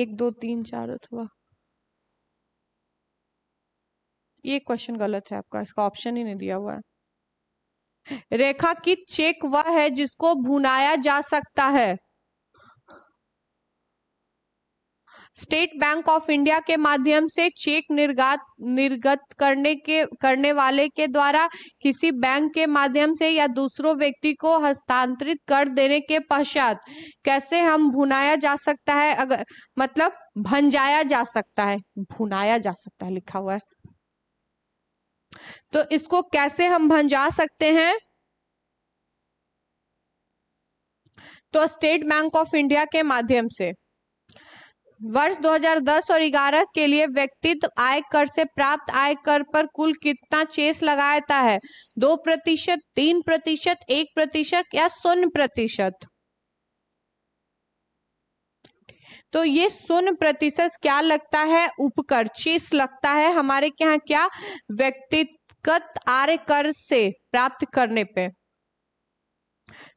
एक दो तीन चार अथवा ये क्वेश्चन गलत है आपका इसका ऑप्शन ही नहीं दिया हुआ है रेखा की चेक वह है जिसको भुनाया जा सकता है स्टेट बैंक ऑफ इंडिया के माध्यम से चेक निर्गात निर्गत करने के करने वाले के द्वारा किसी बैंक के माध्यम से या दूसरों व्यक्ति को हस्तांतरित कर देने के पश्चात कैसे हम भुनाया जा सकता है अगर मतलब भंजाया जा सकता है भुनाया जा सकता है लिखा हुआ है तो इसको कैसे हम भंजा सकते हैं तो स्टेट बैंक ऑफ इंडिया के माध्यम से वर्ष 2010 और 11 के लिए व्यक्तित्व आय कर से प्राप्त आय कर पर कुल कितना चेस लगाता है दो प्रतिशत तीन प्रतिशत एक प्रतिशत या शून्य प्रतिशत तो ये शून्य प्रतिशत क्या लगता है उपकर चेस लगता है हमारे यहाँ क्या व्यक्तिगत आय कर से प्राप्त करने पे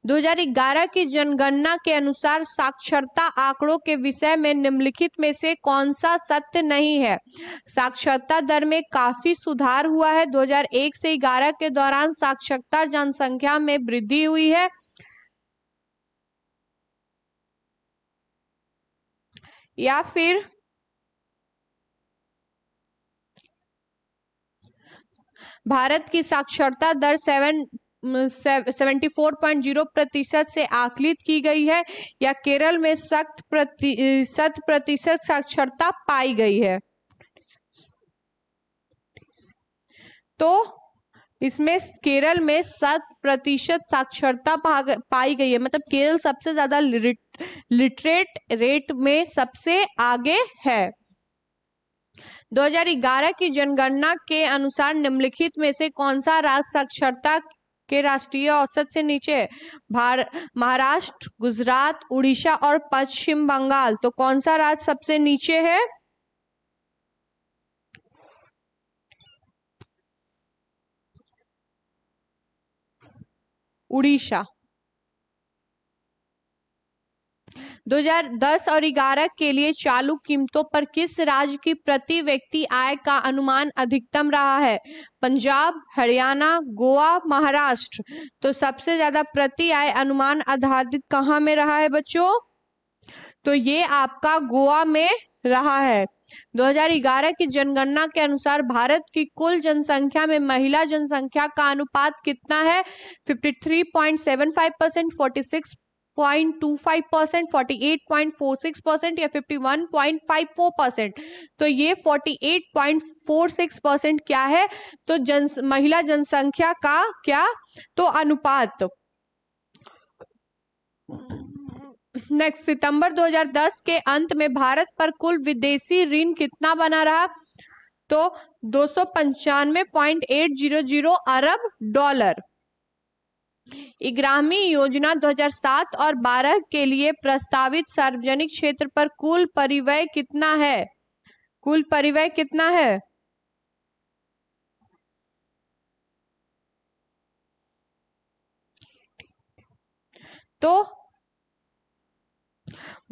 2011 की जनगणना के अनुसार साक्षरता आंकड़ों के विषय में निम्नलिखित में से कौन सा सत्य नहीं है साक्षरता दर में काफी सुधार हुआ है 2001 से 11 के दौरान साक्षरता जनसंख्या में वृद्धि हुई है या फिर भारत की साक्षरता दर सेवन 74.0 प्रतिशत से आकलित की गई है या केरल में सख्त प्रतिशत प्रतिशत साक्षरता पाई गई है तो इसमें केरल में सात प्रतिशत साक्षरता पाई गई है मतलब केरल सबसे ज्यादा लिटरेट रेट में सबसे आगे है 2011 की जनगणना के अनुसार निम्नलिखित में से कौन सा राज्य साक्षरता के राष्ट्रीय औसत से नीचे भार महाराष्ट्र गुजरात उड़ीसा और पश्चिम बंगाल तो कौन सा राज्य सबसे नीचे है उड़ीसा 2010 और 11 के लिए चालू कीमतों पर किस राज्य की प्रति व्यक्ति आय का अनुमान अधिकतम रहा है पंजाब हरियाणा गोवा महाराष्ट्र तो सबसे ज्यादा प्रति आय अनुमान आधारित कहाँ में रहा है बच्चों तो ये आपका गोवा में रहा है 2011 की जनगणना के अनुसार भारत की कुल जनसंख्या में महिला जनसंख्या का अनुपात कितना है 53.75 percent forty point two five percent forty eight point four six percent या fifty one point five four percent तो ये forty eight point four six percent क्या है तो जन महिला जनसंख्या का क्या तो अनुपात नेक्स्ट सितंबर 2010 के अंत में भारत पर कुल विदेशी ऋण कितना बना रहा तो दो अरब डॉलर इग्रामी योजना 2007 और 12 के लिए प्रस्तावित सार्वजनिक क्षेत्र पर कुल परिवय कितना है कुल परिवय कितना है तो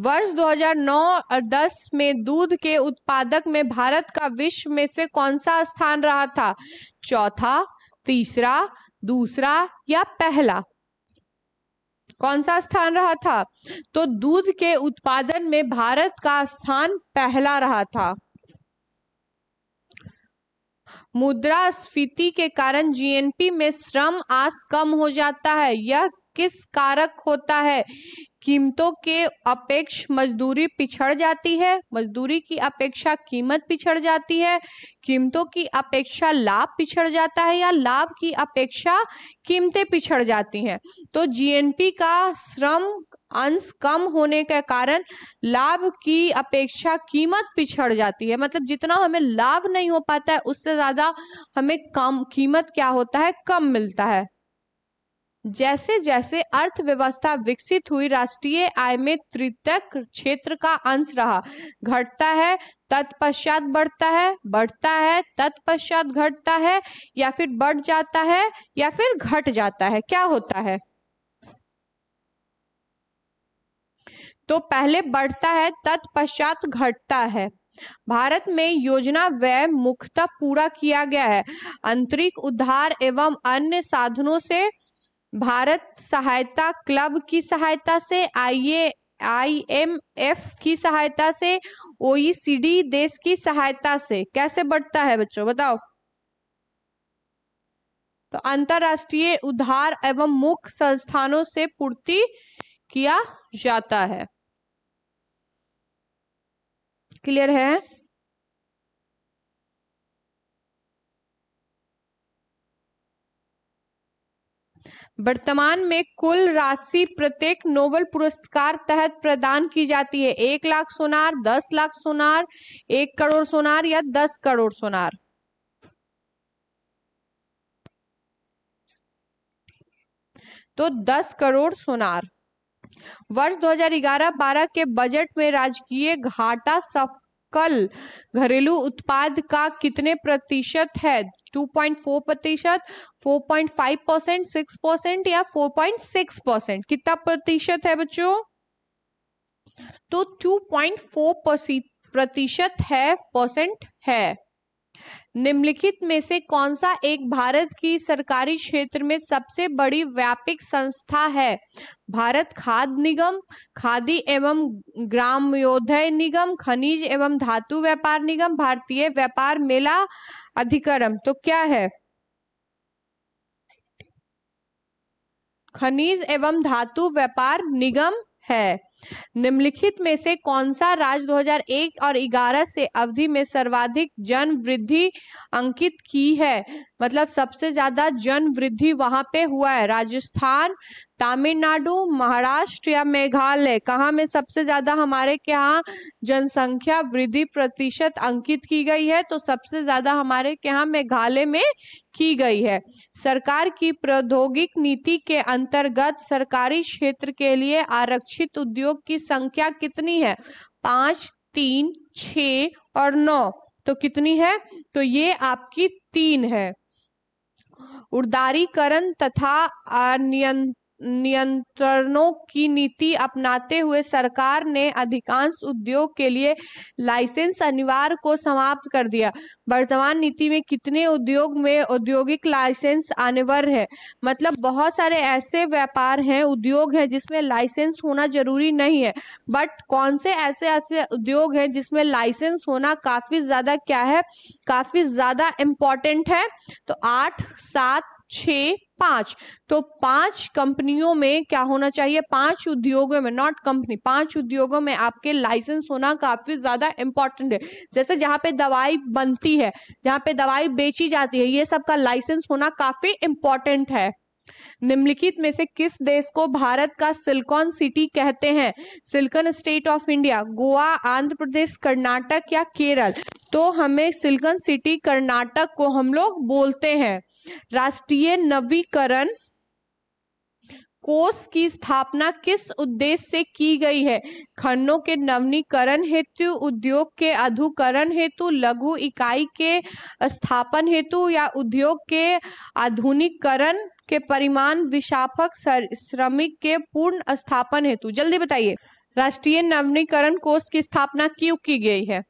वर्ष 2009 और 10 में दूध के उत्पादक में भारत का विश्व में से कौन सा स्थान रहा था चौथा तीसरा दूसरा या पहला कौन सा स्थान रहा था तो दूध के उत्पादन में भारत का स्थान पहला रहा था मुद्रा स्फीति के कारण जीएनपी में श्रम आस कम हो जाता है यह किस कारक होता है कीमतों के अपेक्ष मजदूरी पिछड़ जाती है मजदूरी की अपेक्षा कीमत पिछड़ जाती है कीमतों की अपेक्षा लाभ पिछड़ जाता है या लाभ की अपेक्षा कीमतें पिछड़ जाती हैं तो जीएनपी का श्रम अंश कम होने के कारण लाभ की अपेक्षा कीमत पिछड़ जाती है मतलब जितना हमें लाभ नहीं हो पाता है उससे ज़्यादा हमें कम कीमत क्या होता है कम मिलता है जैसे जैसे अर्थव्यवस्था विकसित हुई राष्ट्रीय आय में तृतक क्षेत्र का अंश रहा घटता है तत्पश्चात बढ़ता है बढ़ता है तत्पश्चात घटता है या फिर बढ़ जाता है या फिर घट जाता है क्या होता है तो पहले बढ़ता है तत्पश्चात घटता है भारत में योजना व्यय मुख्यतः पूरा किया गया है आंतरिक उधार एवं अन्य साधनों से भारत सहायता क्लब की सहायता से आइए आईएमएफ की सहायता से ओईसीडी देश की सहायता से कैसे बढ़ता है बच्चों बताओ तो अंतरराष्ट्रीय उधार एवं मुख्य संस्थानों से पूर्ति किया जाता है क्लियर है वर्तमान में कुल राशि प्रत्येक नोबल पुरस्कार तहत प्रदान की जाती है एक लाख सोनार दस लाख सोनार एक करोड़ सोनार या दस करोड़ सोनार तो दस करोड़ सोनार वर्ष 2011-12 के बजट में राजकीय घाटा सफ सकल घरेलू उत्पाद का कितने प्रतिशत है 2.4 प्रतिशत 4.5 परसेंट सिक्स परसेंट या 4.6 परसेंट कितना प्रतिशत है बच्चों तो 2.4 प्रतिशत है परसेंट है निम्नलिखित में से कौन सा एक भारत की सरकारी क्षेत्र में सबसे बड़ी व्यापक संस्था है भारत खाद्य निगम खादी एवं ग्रामोदय निगम खनिज एवं धातु व्यापार निगम भारतीय व्यापार मेला अधिकरण तो क्या है खनिज एवं धातु व्यापार निगम है निम्नलिखित में से कौन सा राज्य 2001 और 11 से अवधि में सर्वाधिक जन वृद्धि अंकित की है मतलब सबसे ज्यादा जन वृद्धि वहां पे हुआ है राजस्थान तमिलनाडु महाराष्ट्र या मेघालय कहाँ में सबसे ज्यादा हमारे के यहाँ जनसंख्या वृद्धि प्रतिशत अंकित की गई है तो सबसे ज्यादा हमारे के यहाँ मेघालय में की गई है सरकार की प्रौद्योगिक नीति के अंतर्गत सरकारी क्षेत्र के लिए आरक्षित उद्योग लोग की संख्या कितनी है पांच तीन छ और नौ तो कितनी है तो ये आपकी तीन है उदारीकरण तथा अनियंत्रण नियंत्रणों की नीति अपनाते हुए सरकार ने अधिकांश उद्योग के लिए लाइसेंस अनिवार्य को समाप्त कर दिया वर्तमान नीति में कितने उद्योग में औद्योगिक लाइसेंस अनिवार्य है मतलब बहुत सारे ऐसे व्यापार हैं उद्योग हैं जिसमें लाइसेंस होना जरूरी नहीं है बट कौन से ऐसे ऐसे उद्योग हैं जिसमें लाइसेंस होना काफ़ी ज़्यादा क्या है काफ़ी ज़्यादा इंपॉर्टेंट है तो आठ सात छ पांच तो पांच कंपनियों में क्या होना चाहिए पांच उद्योगों में नॉट कंपनी पांच उद्योगों में आपके लाइसेंस होना काफी ज्यादा इंपॉर्टेंट है जैसे जहां पे दवाई बनती है जहां पे दवाई बेची जाती है ये सबका लाइसेंस होना काफी इंपॉर्टेंट है निम्नलिखित में से किस देश को भारत का सिलिकॉन सिटी कहते हैं silicon state of India Goa Andhra Pradesh Karnataka या केरल तो हमें सिलिकॉन सिटी कर्नाटक को हम लोग बोलते हैं राष्ट्रीय नवीकरण कोष की स्थापना किस उद्देश्य से की गई है खंडों के नवनीकरण हेतु उद्योग के अधुकरण हेतु लघु इकाई के स्थापन हेतु या उद्योग के आधुनिकरण के परिमाण विशापक श्रमिक के पूर्ण स्थापन हेतु जल्दी बताइए राष्ट्रीय नवनीकरण कोष की स्थापना क्यों की गई है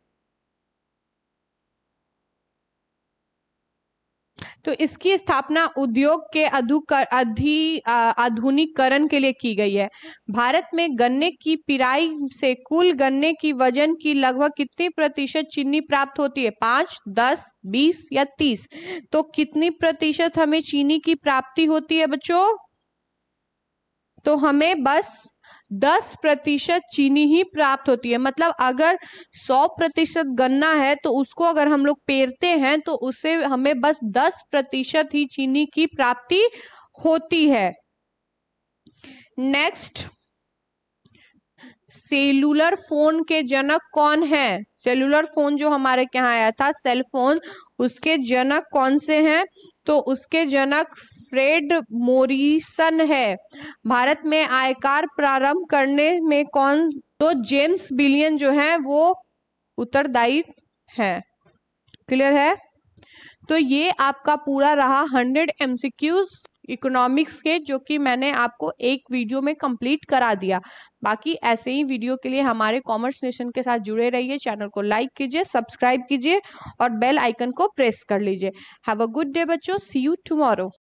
तो इसकी स्थापना उद्योग के अधि आधुनिकरण के लिए की गई है भारत में गन्ने की पिराई से कुल गन्ने की वजन की लगभग कितनी प्रतिशत चीनी प्राप्त होती है पाँच दस बीस या तीस तो कितनी प्रतिशत हमें चीनी की प्राप्ति होती है बच्चों तो हमें बस दस प्रतिशत चीनी ही प्राप्त होती है मतलब अगर सौ प्रतिशत गन्ना है तो उसको अगर हम लोग पेरते हैं तो उसे हमें बस दस प्रतिशत ही चीनी की प्राप्ति होती है नेक्स्ट सेलुलर फोन के जनक कौन है सेलुलर फोन जो हमारे यहाँ आया था सेल फोन उसके जनक कौन से हैं तो उसके जनक फ्रेड मोरिसन है भारत में आयकर प्रारंभ करने में कौन तो जेम्स बिलियन जो है वो उत्तरदायी है क्लियर है तो ये आपका पूरा रहा हंड्रेड एमसीक्यूज इकोनॉमिक्स के जो कि मैंने आपको एक वीडियो में कंप्लीट करा दिया बाकी ऐसे ही वीडियो के लिए हमारे कॉमर्स नेशन के साथ जुड़े रहिए चैनल को लाइक कीजिए सब्सक्राइब कीजिए और बेल आइकन को प्रेस कर लीजिए हैव अ गुड डे बच्चों सी यू टुमारो